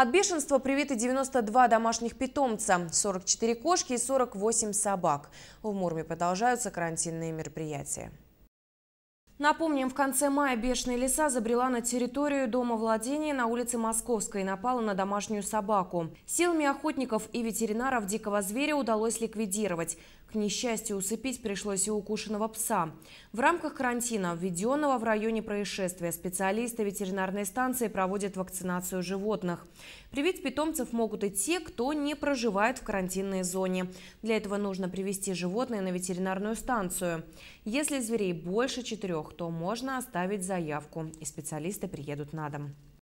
От бешенства привиты 92 домашних питомца, 44 кошки и 48 собак. В Мурме продолжаются карантинные мероприятия. Напомним, в конце мая бешеная лиса забрела на территорию дома владения на улице Московской и напала на домашнюю собаку. Силами охотников и ветеринаров дикого зверя удалось ликвидировать. К несчастью, усыпить пришлось и укушенного пса. В рамках карантина, введенного в районе происшествия, специалисты ветеринарной станции проводят вакцинацию животных. Привить питомцев могут и те, кто не проживает в карантинной зоне. Для этого нужно привести животное на ветеринарную станцию. Если зверей больше четырех, то можно оставить заявку, и специалисты приедут на дом.